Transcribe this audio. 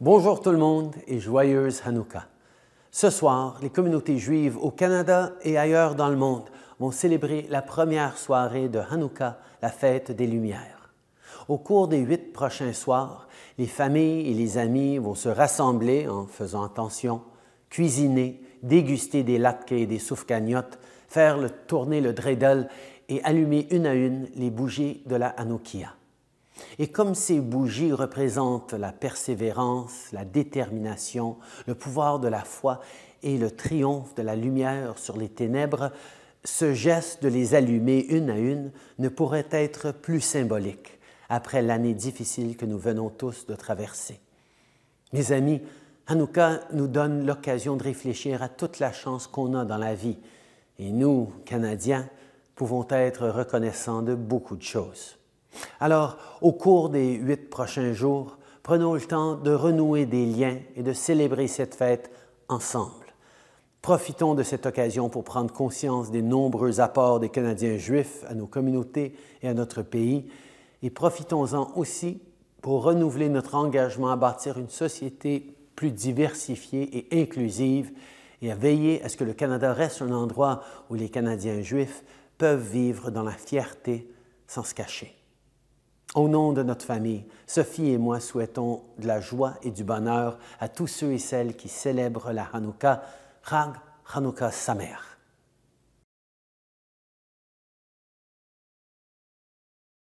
Bonjour tout le monde et joyeuse Hanouka. Ce soir, les communautés juives au Canada et ailleurs dans le monde vont célébrer la première soirée de Hanouka, la fête des Lumières. Au cours des huit prochains soirs, les familles et les amis vont se rassembler en faisant attention, cuisiner, déguster des latkes et des souffle-cagnottes faire tourner le dreidel et allumer une à une les bougies de la Hanoukia. Et comme ces bougies représentent la persévérance, la détermination, le pouvoir de la foi et le triomphe de la lumière sur les ténèbres, ce geste de les allumer une à une ne pourrait être plus symbolique après l'année difficile que nous venons tous de traverser. Mes amis, Hanouka nous donne l'occasion de réfléchir à toute la chance qu'on a dans la vie. Et nous, Canadiens, pouvons être reconnaissants de beaucoup de choses. Alors, au cours des huit prochains jours, prenons le temps de renouer des liens et de célébrer cette fête ensemble. Profitons de cette occasion pour prendre conscience des nombreux apports des Canadiens juifs à nos communautés et à notre pays, et profitons-en aussi pour renouveler notre engagement à bâtir une société plus diversifiée et inclusive et à veiller à ce que le Canada reste un endroit où les Canadiens juifs peuvent vivre dans la fierté sans se cacher. Au nom de notre famille, Sophie et moi souhaitons de la joie et du bonheur à tous ceux et celles qui célèbrent la Hanouka. Rag Hanouka Samer.